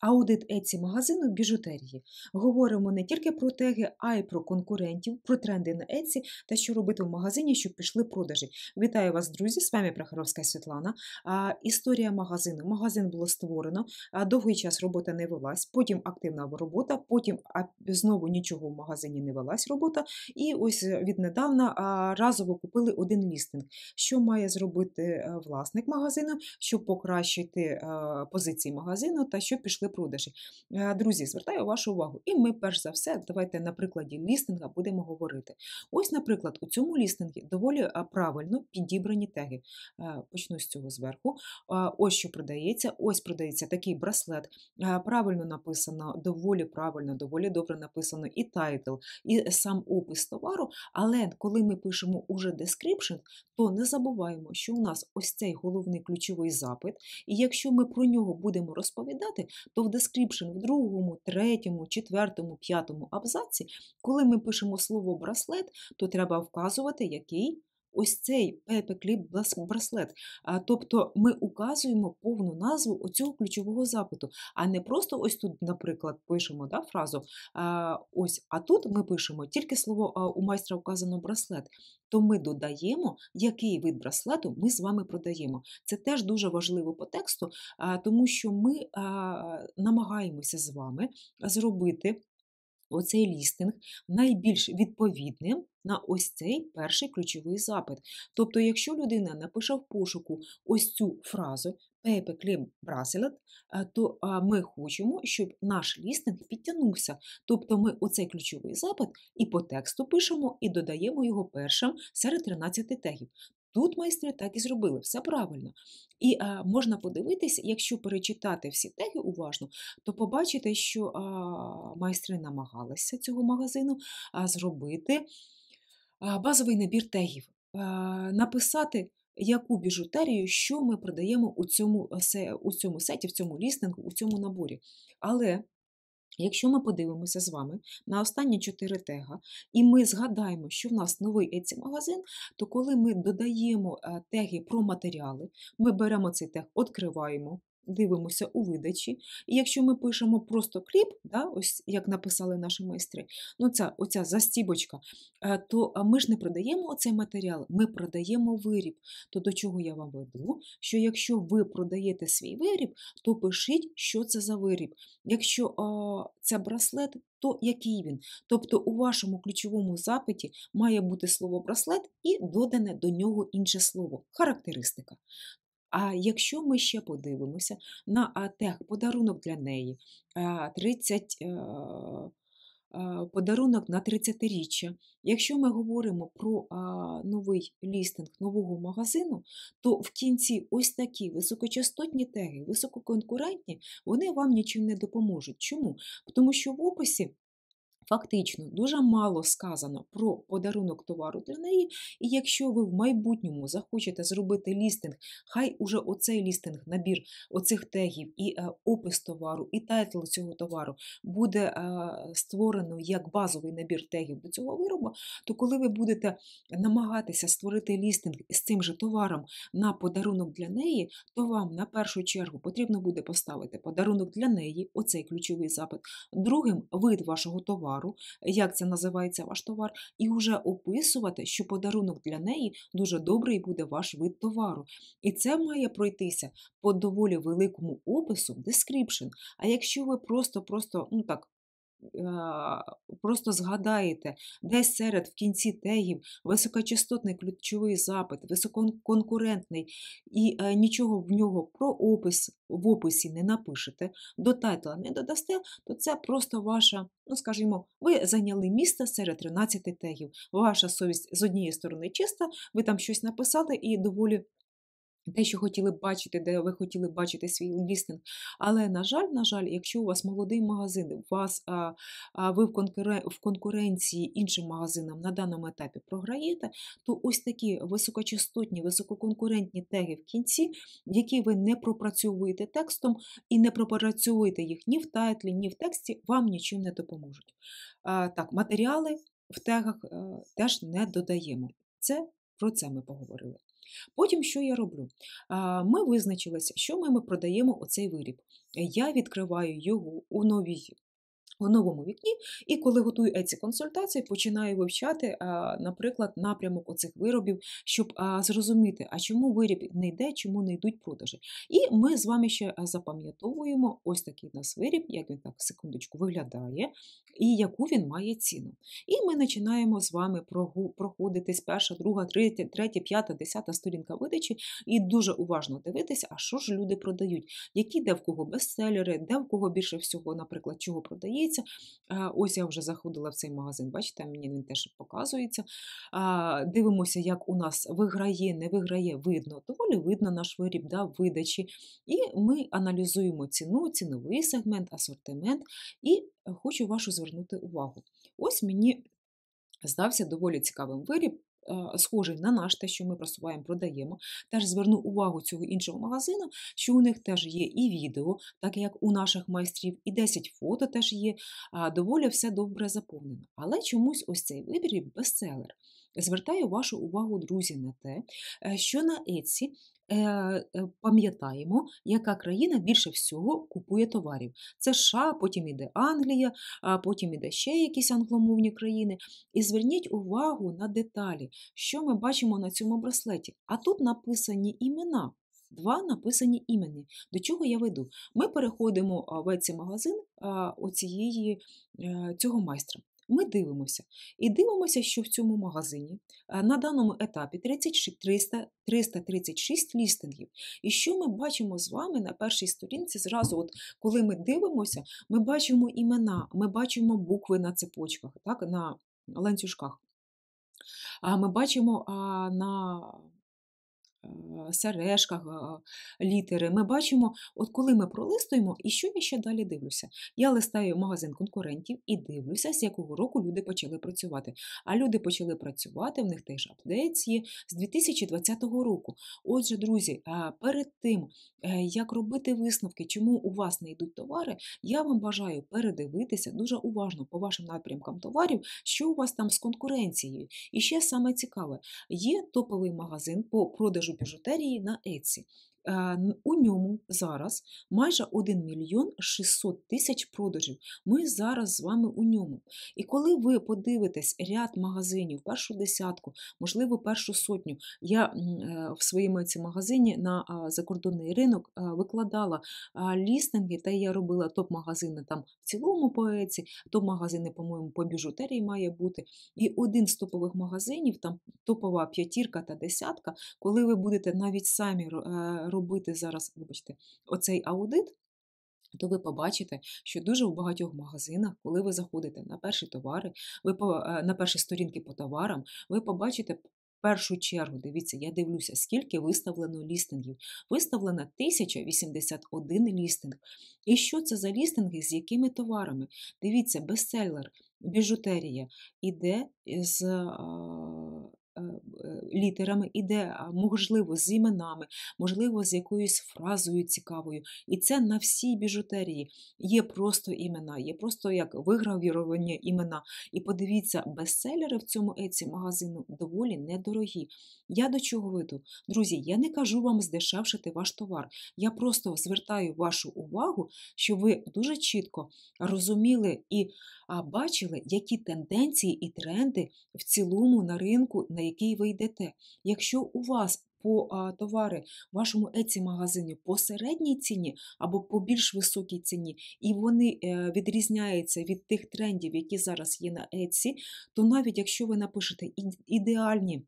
Аудит Еці магазину біжутерії. Говоримо не тільки про теги, а й про конкурентів, про тренди на Еці та що робити в магазині, щоб пішли продажі. Вітаю вас, друзі! З вами Прохоровська Світлана. А, Історія магазину. Магазин було створено, а, довгий час робота не велась, потім активна робота, потім а, знову нічого в магазині не велась робота. І ось віднедавна а, разово купили один лістинг, що має зробити е, власник магазину, щоб покращити а, е, позиції магазину та щоб пішли перепродажі. Е, друзі, звертаю вашу увагу. І ми, перш за все, давайте на прикладі лістинга будемо говорити. Ось, наприклад, у цьому лістингі доволі е, правильно підібрані теги. Е, почну з цього зверху. Ось що продається, ось продається такий браслет. Правильно написано, доволі правильно, доволі добре написано і тайтл, і сам опис товару. Але коли ми пишемо уже description, то не забуваємо, що у нас ось цей головний ключовий запит, і якщо ми про нього будемо розповідати, то то в description в другому, третьому, четвертому, п'ятому абзаці, коли ми пишемо слово браслет, то треба вказувати, який ось цей пепекліп браслет. тобто ми указуємо повну назву оцього ключового запиту, а не просто ось тут, наприклад, пишемо да, фразу. А, ось, а тут ми пишемо тільки слово у майстра указано браслет. То ми додаємо, який вид браслету ми з вами продаємо. Це теж дуже важливо по тексту, тому що ми намагаємося з вами зробити оцей лістинг найбільш відповідним на ось цей перший ключовий запит. Тобто, якщо людина напише в пошуку ось цю фразу Paper Clip Bracelet, е, то ми хочемо, щоб наш лістинг підтягнувся. Тобто ми оцей ключовий запит і по тексту пишемо, і додаємо його першим серед 13 тегів. Тут майстри так і зробили, все правильно. І а, можна подивитися, якщо перечитати всі теги уважно, то побачите, що а, майстри намагалися цього магазину а, зробити а, базовий набір тегів, а, написати. Яку біжутерію, що ми продаємо у цьому е, у цьому сеті, в цьому лістингу, у цьому наборі. Але Якщо ми подивимося з вами на останні 4 тега, і ми згадаємо, що в нас новий etsy магазин то коли ми додаємо е, теги про матеріали, ми беремо цей тег, відкриваємо, дивимося у видачі. І якщо ми пишемо просто кліп, да, ось як написали наші майстри, ну ця оця застібочка, е, то ми ж не продаємо оцей матеріал, ми продаємо виріб. То до чого я вам веду? Що якщо ви продаєте свій виріб, то пишіть, що це за виріб. Якщо а, це браслет, то який він? Тобто у вашому ключовому запиті має бути слово браслет і додане до нього інше слово характеристика. А якщо ми ще подивимося на тех, подарунок для неї 30. Е, подарунок на 30-річчя. Якщо ми говоримо про новий лістинг нового магазину, то в кінці ось такі високочастотні теги, висококонкурентні, вони вам нічим не допоможуть. Чому? Тому що в описі Фактично, дуже мало сказано про подарунок товару для неї, і якщо ви в майбутньому захочете зробити лістинг, хай уже оцей лістинг, набір оцих тегів і е, опис товару, і тайтл цього товару буде е, створено як базовий набір тегів до цього виробу, то коли ви будете намагатися створити лістинг з цим же товаром на подарунок для неї, то вам на першу чергу потрібно буде поставити подарунок для неї, оцей ключовий запит, другим вид вашого товару товару, як це називається ваш товар, і вже описувати, що подарунок для неї дуже добрий буде ваш вид товару. І це має пройтися по доволі великому опису description. А якщо ви просто-просто ну так Просто згадаєте, десь серед в кінці тегів високочастотний ключовий запит, висококонкурентний, і е, нічого в нього про опис в описі не напишете, до тайтла не додасте, то це просто ваша, ну скажімо, ви зайняли місце серед 13 тегів. Ваша совість з однієї сторони чиста, ви там щось написали і доволі те, що хотіли бачити, де ви хотіли бачити свій лістинг. Але, на жаль, на жаль, якщо у вас молодий магазин, вас, а, а, ви в конкуренції іншим магазинам на даному етапі програєте, то ось такі високочастотні, висококонкурентні теги в кінці, які ви не пропрацьовуєте текстом і не пропрацьовуєте їх ні в тайтлі, ні в тексті, вам нічим не допоможуть. А, Так, матеріали в тегах а, е, теж не додаємо. Це про це ми поговорили. Потім, що я роблю? Ми визначилися, що ми продаємо оцей виріб. Я відкриваю його у новій в новому вікні, і коли готую ці консультації, починаю вивчати, наприклад, напрямок оцих виробів, щоб зрозуміти, а чому виріб не йде, чому не йдуть продажі. І ми з вами ще запам'ятовуємо ось такий нас виріб, як він так секундочку виглядає, і яку він має ціну. І ми починаємо з вами проходитись перша, друга, третя, третя, п'ята, десята сторінка видачі, і дуже уважно дивитися, а що ж люди продають, які де в кого бестселери, де в кого більше всього, наприклад, чого продається продається. Ось я вже заходила в цей магазин, бачите, мені він теж показується. Дивимося, як у нас виграє, не виграє, видно. Доволі видно наш виріб да, видачі. І ми аналізуємо ціну, ціновий сегмент, асортимент. І хочу вашу звернути увагу. Ось мені здався доволі цікавим виріб. Е, схожий на наш, те, що ми просуваємо, продаємо. Теж зверну увагу цього іншого магазину, що у них теж є і відео, так як у наших майстрів, і 10 фото теж є. Доволі все добре заповнено. Але чомусь ось цей вибір бестселер. Звертаю вашу увагу, друзі, на те, е, що на Еці е, пам'ятаємо, яка країна більше всього купує товарів. Це США, потім іде Англія, потім іде ще якісь англомовні країни. І зверніть увагу на деталі, що ми бачимо на цьому браслеті. А тут написані імена. Два написані імені. До чого я веду? Ми переходимо в цей магазин оцієї, е, цього майстра. Ми дивимося і дивимося, що в цьому магазині е, на даному етапі 336, лістингів. І що ми бачимо з вами на першій сторінці? Зразу, от коли ми дивимося, ми бачимо імена, ми бачимо букви на цепочках, так, на ланцюжках. А Ми бачимо на Е, сережках, е, літери. Ми бачимо, от коли ми пролистуємо, і що я ще далі дивлюся. Я листаю магазин конкурентів і дивлюся, з якого року люди почали працювати. А люди почали працювати, в них теж апдейтс є з 2020 року. Отже, друзі, е, перед тим, як робити висновки, чому у вас не йдуть товари, я вам бажаю передивитися дуже уважно по вашим напрямкам товарів, що у вас там з конкуренцією. І ще саме цікаве, є топовий магазин по продажу продажу біжутерії на Еці. Е, у ньому зараз майже 1 мільйон 600 тисяч продажів. Ми зараз з вами у ньому. І коли ви подивитесь ряд магазинів, першу десятку, можливо, першу сотню, я е, в своєму цій магазині на закордонний ринок е, викладала лістинги, та я робила топ-магазини там в цілому поеці, топ-магазини, по-моєму, по біжутерії має бути. І один з топових магазинів, там топова п'ятірка та десятка, коли ви будете навіть самі робити зараз, вибачте, оцей аудит. То ви побачите, що дуже у багатьох магазинах, коли ви заходите на перші товари, ви е, на перші сторінки по товарам, ви побачите в першу чергу, дивіться, я дивлюся, скільки виставлено лістингів. Виставлено 1081 лістинг. І що це за лістинги, з якими товарами? Дивіться, бестселер, біжутерія іде з е, Е, е, літерами іде, можливо, з іменами, можливо, з якоюсь фразою цікавою. І це на всій біжутерії. Є просто імена, є просто як вигравірування імена. І подивіться, бестселери в цьому еці магазину доволі недорогі. Я до чого веду? Друзі, я не кажу вам здешевшити ваш товар. Я просто звертаю вашу увагу, щоб ви дуже чітко розуміли і бачили, які тенденції і тренди в цілому на ринку, на який ви йдете. Якщо у вас по товари в вашому еці-магазині по середній ціні або по більш високій ціні, і вони е, відрізняються від тих трендів, які зараз є на Еці, то навіть якщо ви напишете ідеальні.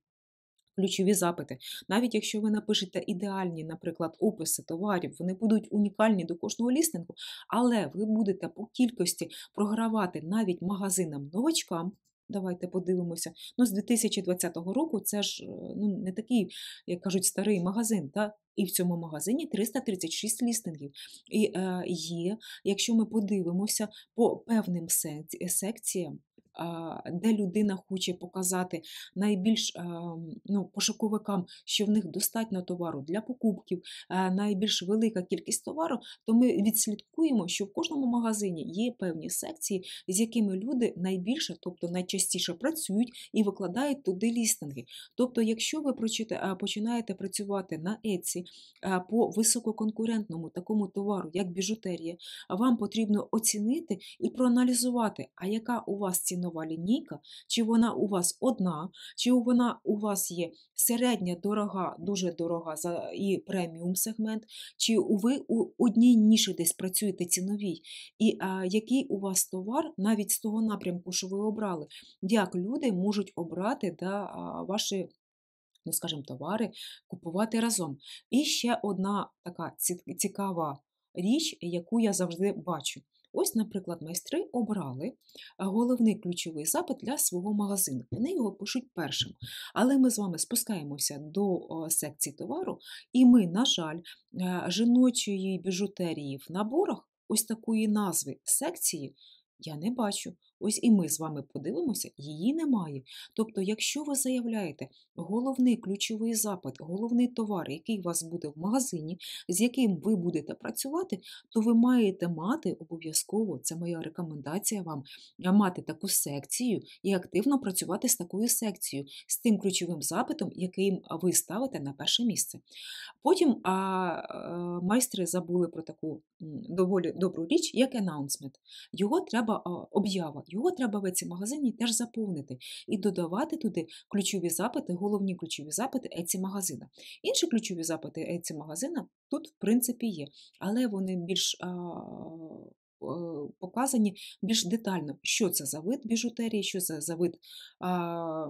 Ключові запити. Навіть якщо ви напишете ідеальні, наприклад, описи товарів, вони будуть унікальні до кожного лістингу, але ви будете по кількості програвати навіть магазинам новачкам. Давайте подивимося. Ну, з 2020 року це ж е, ну, не такий, як кажуть, старий магазин. Та? І в цьому магазині 336 лістингів. І е, є, якщо ми подивимося по певним секціям, де людина хоче показати найбільш ну, пошуковикам, що в них достатньо товару для покупків, е, найбільш велика кількість товару, то ми відслідкуємо, що в кожному магазині є певні секції, з якими люди найбільше, тобто найчастіше працюють і викладають туди лістинги. Тобто, якщо ви е, починаєте працювати на Etsy е, по висококонкурентному такому товару, як біжутерія, вам потрібно оцінити і проаналізувати, а яка у вас ціна. Нова лінійка, чи вона у вас одна, чи вона у вас є середня, дорога, дуже дорога і преміум сегмент, чи ви у одній ніші десь працюєте ціновій, і а, який у вас товар навіть з того напрямку, що ви обрали, як люди можуть обрати да, ваші. Ну, скажімо, товари купувати разом. І ще одна така цікава річ, яку я завжди бачу. Ось, наприклад, майстри обрали е, головний ключовий запит для свого магазину. Вони його пишуть першим. Але ми з вами спускаємося до секції товару, і ми, на жаль, е, жіночої біжутерії в наборах ось такої назви секції я не бачу. Ось і ми з вами подивимося, її немає. Тобто, якщо ви заявляєте головний ключовий запит, головний товар, який у вас буде в магазині, з яким ви будете працювати, то ви маєте мати обов'язково, це моя рекомендація вам, мати таку секцію і активно працювати з такою секцією, з тим ключовим запитом, яким ви ставите на перше місце. Потім а, а майстри забули про таку доволі добру річ, як анонсмент. Його треба об'ява. Його треба в цій магазині теж заповнити і додавати туди ключові запити, головні ключові запити еці магазина. Інші ключові запити еці магазина тут, в принципі, є, але вони більш. А, Показані більш детально, що це за вид біжутерії, що це за вид а,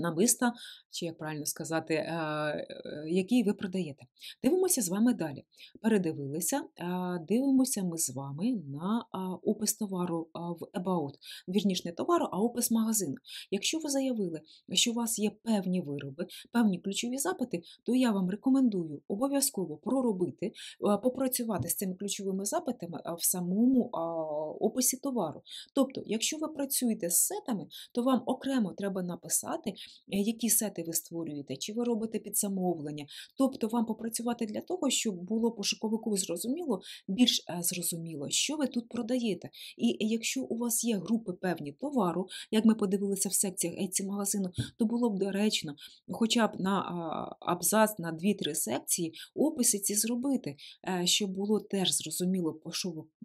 намиста, чи як правильно сказати, е, який ви продаєте. Дивимося з вами далі. Передивилися, дивимося ми з вами на опис товару в About. Вірніше не товару, а опис магазину. Якщо ви заявили, що у вас є певні вироби, певні ключові запити, то я вам рекомендую обов'язково проробити, попрацювати з цими ключовими запитами в самому описі товару. Тобто, якщо ви працюєте з сетами, то вам окремо треба написати, Е, які сети ви створюєте, чи ви робите підзамовлення, Тобто вам попрацювати для того, щоб було пошуковику зрозуміло, більш е, зрозуміло, що ви тут продаєте. І якщо у вас є групи певні товару, як ми подивилися в секціях Etsy магазину, то було б доречно хоча б на абзац, на 2-3 секції описи ці зробити, е, щоб було теж зрозуміло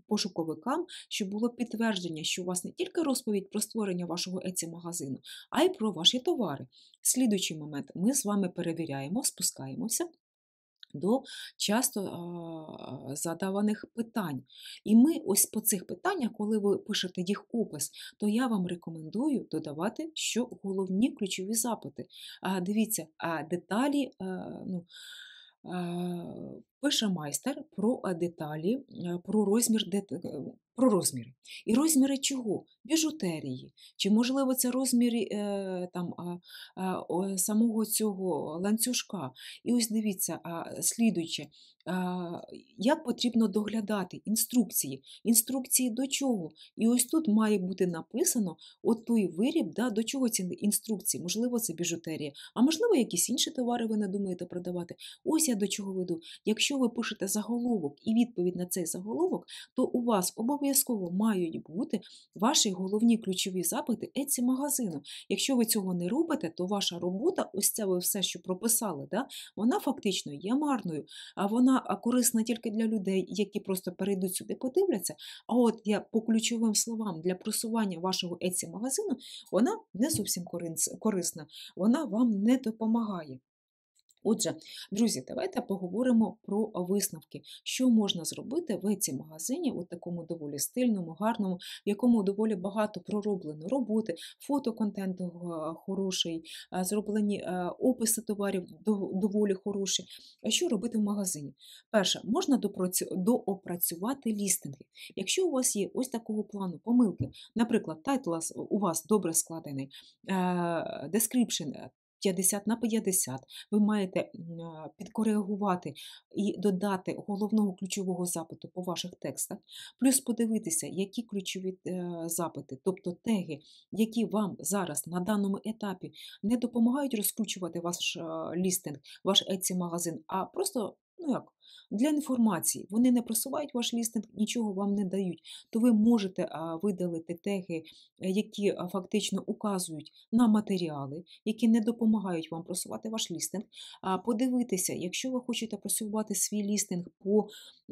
пошуковикам, щоб було підтвердження, що у вас не тільки розповідь про створення вашого Etsy магазину, а й про ваші товари пари. Слідуючий момент ми з вами перевіряємо, спускаємося. До часто а, задаваних питань. І ми ось по цих питаннях, коли ви пишете їх опис, то я вам рекомендую додавати, що головні ключові запити. А дивіться, а деталі а, ну, а, Пише майстер про е, деталі, е, про розмір е, про розміри. І розміри чого? Біжутерії. Чи, можливо, це розміри там, самого цього ланцюжка. І ось дивіться, слідуючи, як потрібно доглядати інструкції. Інструкції до чого? І ось тут має бути написано от той виріб, да, до чого ці інструкції, можливо, це біжутерія, а можливо, якісь інші товари ви не думаєте продавати. Ось я до чого веду. Якщо якщо ви пишете заголовок і відповідь на цей заголовок, то у вас обов'язково мають бути ваші головні ключові запити еці магазину. Якщо ви цього не робите, то ваша робота, ось це ви все, що прописали, да, вона фактично є марною, а вона корисна тільки для людей, які просто перейдуть сюди, подивляться. А от я по ключовим словам для просування вашого еці магазину вона не зовсім корисна, вона вам не допомагає. Отже, друзі, давайте поговоримо про висновки, що можна зробити в ці магазині, у такому доволі стильному, гарному, в якому доволі багато пророблено роботи, фотоконтент е, хороший, е, зроблені е, описи товарів доволі хороші. Що робити в магазині? Перше, можна доопрацювати лістинги. Якщо у вас є ось такого плану помилки, наприклад, тайтл у вас добре складений, description 50 на 50. Ви маєте підкоригувати і додати головного ключового запиту по ваших текстах, плюс подивитися, які ключові е, запити, тобто теги, які вам зараз на даному етапі не допомагають розкручувати ваш е, лістинг, ваш Etsy магазин а просто ну як, для інформації вони не просувають ваш лістинг, нічого вам не дають, то ви можете видалити теги, е, які фактично указують на матеріали, які не допомагають вам просувати ваш лістинг. Подивитися, якщо ви хочете просувати свій лістинг по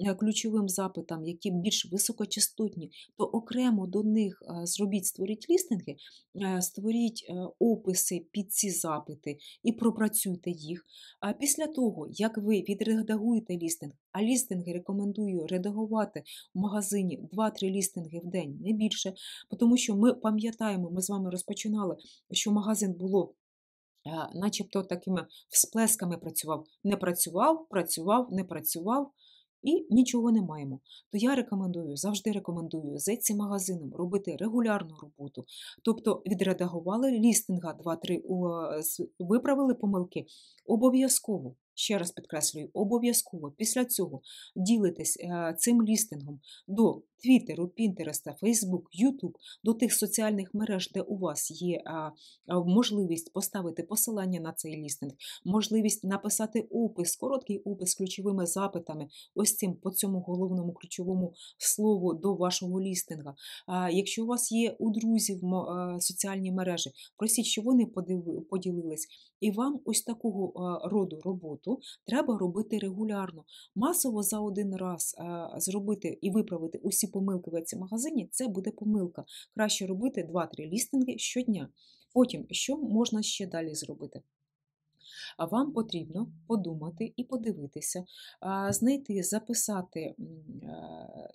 е, ключовим запитам, які більш високочастотні, то окремо до них зробіть, створіть лістинги, е, створіть описи під ці запити і пропрацюйте їх. А після того, як ви відредагуєте лістинг, а лістинги рекомендую редагувати в магазині 2-3 лістинги в день, не більше. Тому що ми пам'ятаємо, ми з вами розпочинали, що магазин було. Е, начебто такими всплесками працював. Не працював, працював, не працював і нічого не маємо. То я рекомендую, завжди рекомендую за цим магазином робити регулярну роботу. Тобто відредагували лістинга 2-3, виправили помилки обов'язково ще раз підкреслюю, обов'язково після цього ділитесь е, цим лістингом до Твіттеру, Пінтереста, Фейсбук, Ютуб, до тих соціальних мереж, де у вас є е, е, можливість поставити посилання на цей лістинг, можливість написати опис, короткий опис з ключовими запитами, ось цим по цьому головному ключовому слову до вашого лістинга. Якщо у вас є у друзів соціальні мережі, просіть, щоб вони поділились, і вам ось такого роду роботу роботу треба робити регулярно. Масово за один раз е, зробити і виправити усі помилки в цьому магазині це буде помилка. Краще робити 2-3 лістинги щодня. Потім, що можна ще далі зробити? вам потрібно подумати і подивитися, знайти, записати е,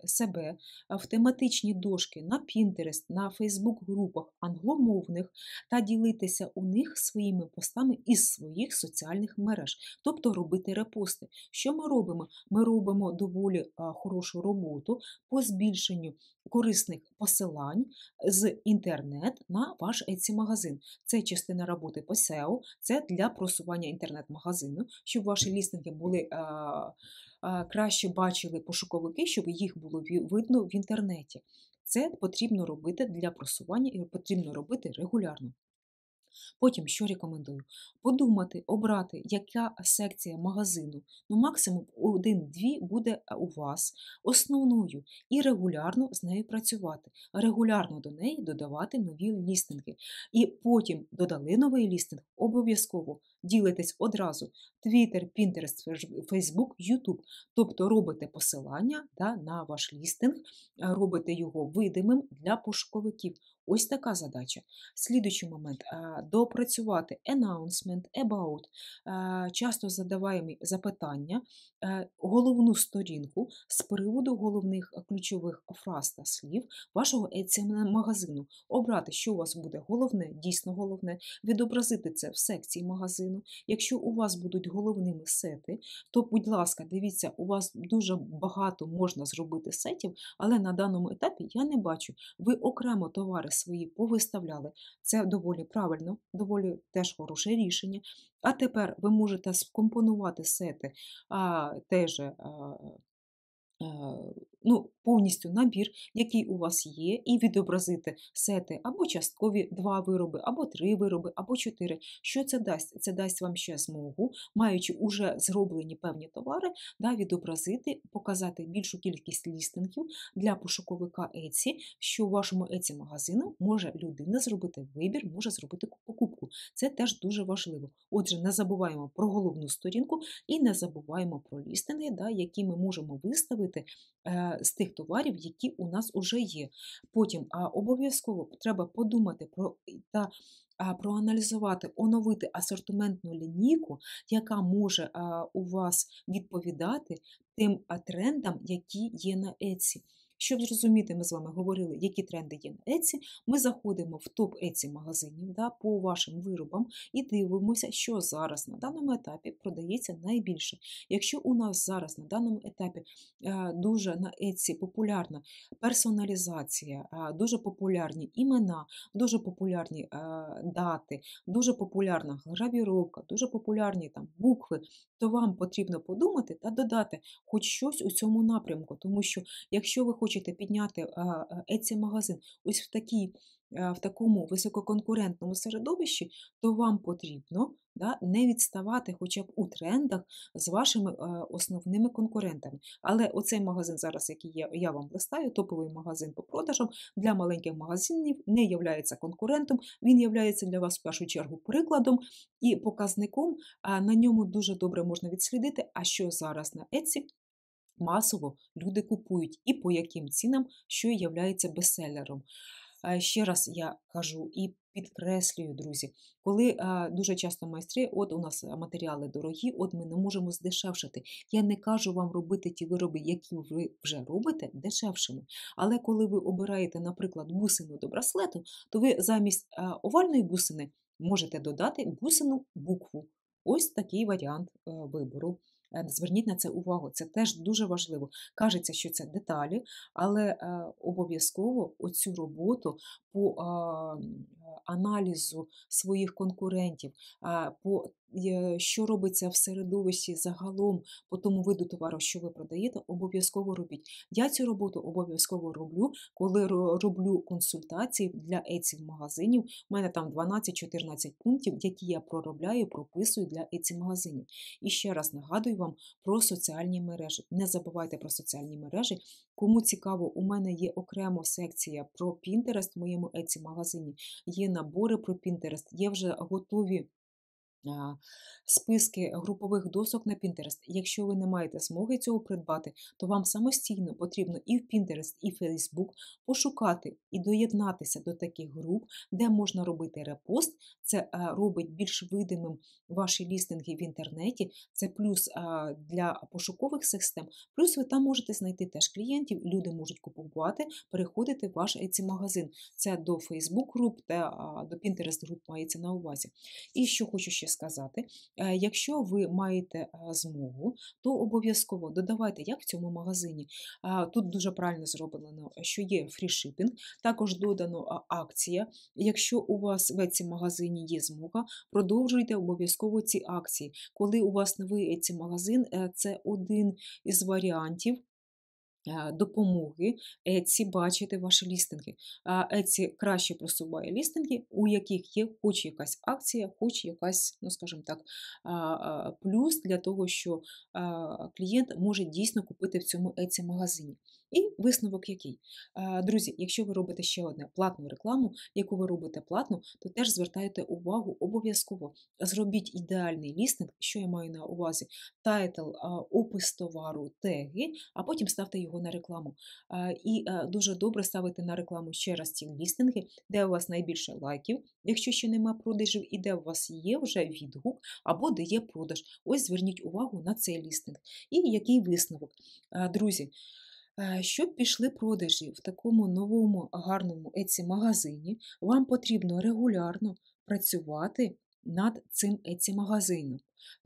себе в тематичні дошки на Pinterest, на фейсбук групах англомовних та ділитися у них своїми постами із своїх соціальних мереж, тобто робити репости. Що ми робимо? Ми робимо доволі хорошу роботу по збільшенню. Корисних посилань з інтернет на ваш Etsy магазин. Це частина роботи по SEO, це для просування налаштування інтернет-магазину, щоб ваші лістинги були е, е, краще бачили пошуковики, щоб їх було видно в інтернеті. Це потрібно робити для просування і потрібно робити регулярно. Потім, що рекомендую, подумати, обрати, яка секція магазину, ну максимум 1 дві буде е, у вас основною і регулярно з нею працювати, регулярно до неї додавати нові лістинги. І потім додали новий лістинг обов'язково ділитесь одразу Twitter, Pinterest, Facebook, YouTube. Тобто робите посилання да, на ваш лістинг, робите його видимим для пошуковиків. Ось така задача. Слідуючий момент допрацювати announcement, about, часто задаваємо запитання, е, головну сторінку з приводу головних е, ключових фраз та слів вашого магазину. Обрати, що у вас буде головне, дійсно головне, відобразити це в секції магазину. Якщо у вас будуть головними сети, то, будь ласка, дивіться, у вас дуже багато можна зробити сетів, але на даному етапі я не бачу. Ви окремо товари свої повиставляли. Це доволі правильно, доволі теж хороше рішення. А тепер ви можете скомпонувати сети а, теж. А, ну, повністю набір, який у вас є, і відобразити сети або часткові два вироби, або три вироби, або чотири. Що це дасть? Це дасть вам ще змогу, маючи уже зроблені певні товари, да, відобразити, показати більшу кількість лістингів для пошуковика Etsy, що у вашому Etsy магазину може людина зробити вибір, може зробити покупку. Це теж дуже важливо. Отже, не забуваємо про головну сторінку і не забуваємо про лістинги, да, які ми можемо виставити. Е, Е, з тих товарів, які у нас вже є. Потім обов'язково треба подумати про та проаналізувати, оновити асортиментну лінійку, яка може у вас відповідати тим трендам, які є на Еці. Щоб зрозуміти, ми з вами говорили, які тренди є на Еці, Ми заходимо в топ еці магазинів да, по вашим виробам і дивимося, що зараз на даному етапі продається найбільше. Якщо у нас зараз на даному етапі е, дуже на Etsy популярна персоналізація, е, дуже популярні імена, дуже популярні е, дати, дуже популярна гравіровка, дуже популярні там букви, то вам потрібно подумати та додати хоч щось у цьому напрямку, тому що якщо ви хочете хочете підняти Etsy магазин ось в такій, в такому висококонкурентному середовищі, то вам потрібно да, не відставати хоча б у трендах з вашими основними конкурентами. Але оцей магазин зараз, який я, я вам листаю, топовий магазин по продажам для маленьких магазинів не є конкурентом, він є для вас в першу чергу прикладом і показником. На ньому дуже добре можна відслідити, а що зараз на Etsy масово люди купують і по яким цінам, що є бестселером. Е, ще раз я кажу і підкреслюю, друзі, коли дуже часто майстри, от у нас матеріали дорогі, от ми не можемо здешевшити. Я не кажу вам робити ті вироби, які ви вже робите, дешевшими. Але коли ви обираєте, наприклад, бусину до браслету, то ви замість овальної бусини можете додати бусину букву. Ось такий варіант е, вибору. Е, зверніть на це увагу, це теж дуже важливо. Кажеться, що це деталі, але е, обов'язково оцю роботу по аналізу своїх конкурентів, по що робиться в середовищі загалом по тому виду товару, що ви продаєте, обов'язково робіть. Я цю роботу обов'язково роблю, коли роблю консультації для еців магазинів. У мене там 12-14 пунктів, які я проробляю, прописую для еців магазинів. І ще раз нагадую вам про соціальні мережі. Не забувайте про соціальні мережі. Кому цікаво, у мене є окремо секція про Пінтерест в моєму еці магазині, є набори про Пінтерест. є вже готові списки групових досок на Pinterest. Якщо ви не маєте змоги цього придбати, то вам самостійно потрібно і в Pinterest, і в Facebook пошукати і доєднатися до таких груп, де можна робити репост. Це е, робить більш видимим ваші лістинги в інтернеті, це плюс для пошукових систем, плюс ви там можете знайти теж клієнтів, люди можуть купувати, переходити в ваш etsy магазин Це до Facebook груп та до Pinterest груп мається на увазі. І що хочу ще сказати, е, якщо ви маєте е, змогу, то обов'язково додавайте, як в цьому магазині. Тут дуже правильно зроблено, що є фрішипінг, також додано акція. Якщо у вас в цьому магазині є змога, продовжуйте обов'язково ці акції. Коли у вас новий е, цей магазин, це один із варіантів Е, допомоги Еці бачити ваші лістинги. Еці краще просуває лістинги, у яких є хоч якась акція, хоч якась, ну скажімо так, плюс для того, що клієнт може дійсно купити в цьому Еці магазині. І висновок який. Е, друзі, якщо ви робите ще одне платну рекламу, яку ви робите платну, то теж звертайте увагу обов'язково. Зробіть ідеальний лістинг, що я маю на увазі, тайтл, е, опис товару, теги, а потім ставте його на рекламу. Е, і дуже добре ставити на рекламу ще раз ці лістинги, де у вас найбільше лайків, якщо ще нема продажів, і де у вас є вже відгук або де є продаж. Ось зверніть увагу на цей лістинг. І який висновок. Друзі. Е, щоб пішли продажі в такому новому гарному еці магазині, вам потрібно регулярно працювати над цим еці магазином.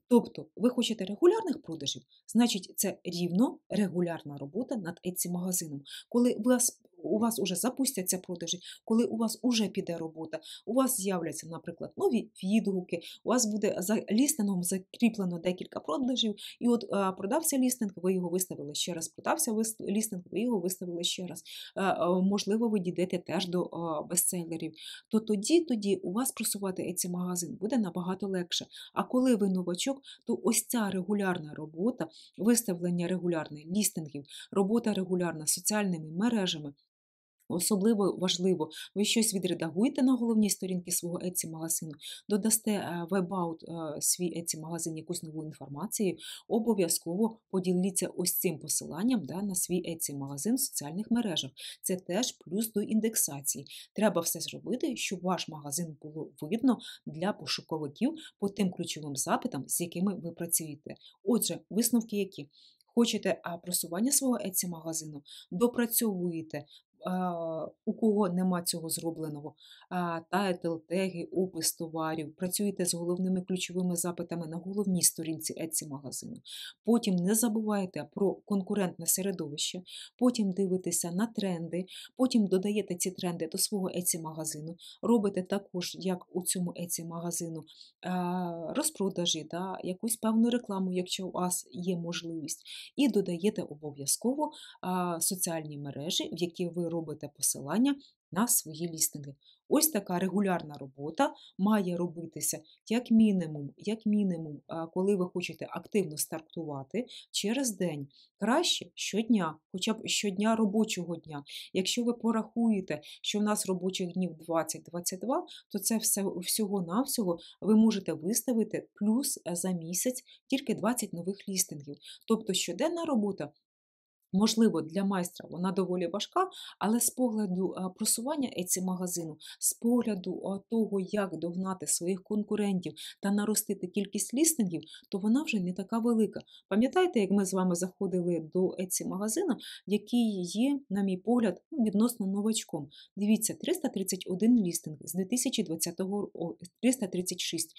Тобто, ви хочете регулярних продажів, значить, це рівно регулярна робота над еці магазином. Коли ви у вас уже запустяться продажі, коли у вас уже піде робота, у вас з'являться, наприклад, нові відгуки, у вас буде за лістингом закріплено декілька продажів, і от продався лістинг, ви його виставили ще раз. Продався лістинг, ви його виставили ще раз. Можливо, ви дійдете теж до бестселерів. То тоді, тоді у вас просувати цей магазин буде набагато легше. А коли ви новачок, то ось ця регулярна робота, виставлення регулярних лістингів, робота регулярна з соціальними мережами. Особливо важливо, ви щось відредагуєте на головній сторінці свого etsy магазину, додасте е, в About е, свій еці магазин якусь нову інформацію, обов'язково поділіться ось цим посиланням да, на свій etsy магазин в соціальних мережах. Це теж плюс до індексації. Треба все зробити, щоб ваш магазин було видно для пошуковиків по тим ключовим запитам, з якими ви працюєте. Отже, висновки які. Хочете просування свого еці магазину, допрацьовуєте у кого нема цього зробленого, тайтл, теги, опис товарів, працюєте з головними ключовими запитами на головній сторінці Etsy магазину. Потім не забувайте про конкурентне середовище, потім дивитеся на тренди, потім додаєте ці тренди до свого Etsy магазину, робите також, як у цьому Etsy магазину, розпродажі, да, якусь певну рекламу, якщо у вас є можливість, і додаєте обов'язково соціальні мережі, в які ви робите посилання на свої лістинги. Ось така регулярна робота має робитися як мінімум, як мінімум, е, коли ви хочете активно стартувати через день. Краще щодня, хоча б щодня робочого дня. Якщо ви порахуєте, що в нас робочих днів 20-22, то це все всього-навсього ви можете виставити плюс е, за місяць тільки 20 нових лістингів. Тобто щоденна робота Можливо, для майстра вона доволі важка, але з погляду е, просування еці магазину, з погляду того, як догнати своїх конкурентів та наростити кількість лістингів, то вона вже не така велика. Пам'ятаєте, як ми з вами заходили до еці магазину, який є, на мій погляд, ну, відносно новачком. Дивіться, 331 лістинг з 2020 року, 336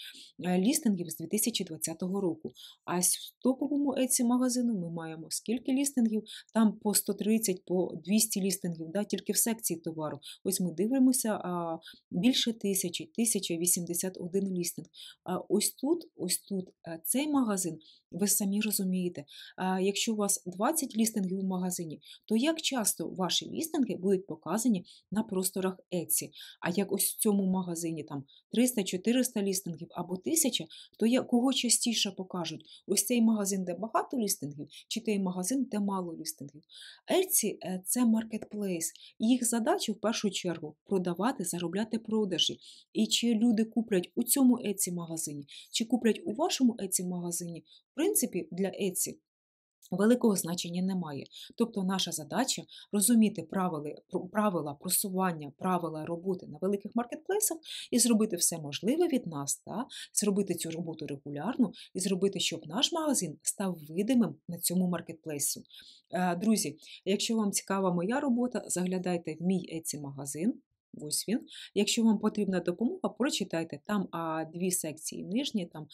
лістингів з 2020 року. А в топовому еці магазину ми маємо скільки лістингів? там по 130, по 200 лістингів, да, тільки в секції товару. Ось ми дивимося а, більше тисячі, 1081 лістинг. А ось тут, ось тут е, цей магазин, ви самі розумієте, а якщо у вас 20 лістингів в магазині, то як часто ваші лістинги будуть показані на просторах Etsy? А як ось в цьому магазині там 300-400 лістингів або 1000, то я кого частіше покажуть? Ось цей магазин, де багато лістингів, чи той магазин, де мало лістингів? маркетплейсингів. Etsy – е, це маркетплейс. Їх задача в першу чергу продавати, заробляти продажі. І чи люди куплять у цьому еці магазині, чи куплять у вашому еці магазині, в принципі, для Еці. Великого значення немає. Тобто наша задача розуміти правила правила просування, правила роботи на великих маркетплейсах і зробити все можливе від нас, та зробити цю роботу регулярно і зробити, щоб наш магазин став видимим на цьому маркетплейсу. Е, друзі, якщо вам цікава моя робота, заглядайте в мій Etsy магазин. Ось він. Якщо вам потрібна допомога, прочитайте там а, дві секції нижні, там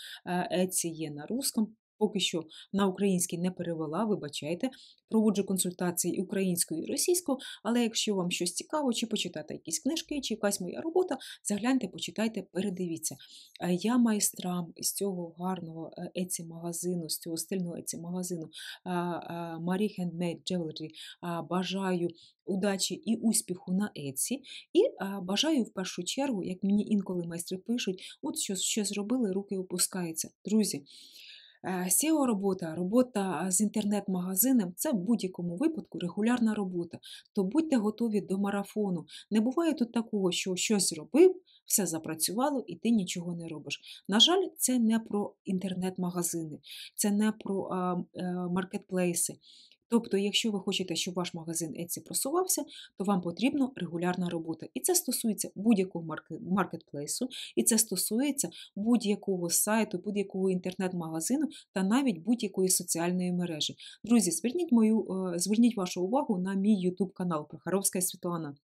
Еці є на русском, поки що на український не перевела, вибачайте, проводжу консультації українською і російською, але якщо вам щось цікаво, чи почитати якісь книжки, чи якась моя робота, загляньте, почитайте, передивіться. Я майстрам з цього гарного еці-магазину, з цього стильного еці-магазину Marie Handmade Jewelry бажаю удачі і успіху на Еці. І бажаю в першу чергу, як мені інколи майстри пишуть, от що, що зробили, руки опускаються. Друзі. Е, seo робота, робота е, з інтернет-магазином це в будь-якому випадку регулярна робота. То будьте готові до марафону. Не буває тут такого, що щось зробив, все запрацювало і ти нічого не робиш. На жаль, це не про інтернет-магазини, це не про е, маркетплейси. Тобто, якщо ви хочете, щоб ваш магазин Etsy просувався, то вам потрібна регулярна робота. І це стосується будь-якого маркетплейсу, і це стосується будь-якого сайту, будь-якого інтернет-магазину та навіть будь-якої соціальної мережі. Друзі, зверніть мою, е, зверніть вашу увагу на мій YouTube канал Прохаровська Світлана.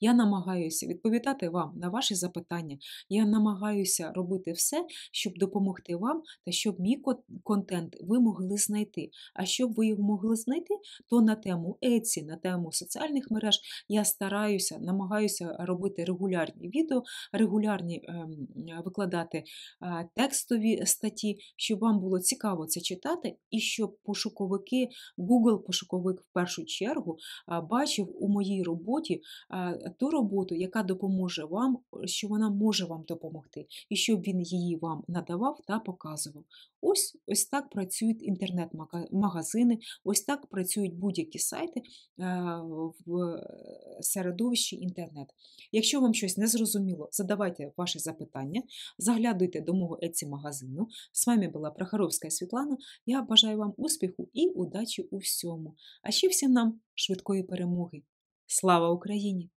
Я намагаюся відповідати вам на ваші запитання. Я намагаюся робити все, щоб допомогти вам та щоб мій контент ви могли знайти. А щоб ви його могли знайти, то на тему Еці, на тему соціальних мереж я стараюся, намагаюся робити регулярні відео, регулярні ем, викладати текстові статті, щоб вам було цікаво це читати, і щоб пошуковики, Google-пошуковик в першу чергу, бачив у моїй роботі ту роботу, яка допоможе вам, е, що вона може вам допомогти, і щоб він її вам надавав та показував. Ось ось так працюють інтернет-магазини, ось так працюють будь-які сайти е, в е, середовищі інтернет. Якщо вам щось не зрозуміло, задавайте ваші запитання, заглядуйте до мого Еці-магазину. З вами була Прохоровська Світлана. Я бажаю вам успіху і удачі у всьому. А ще всім нам швидкої перемоги! Слава Україні!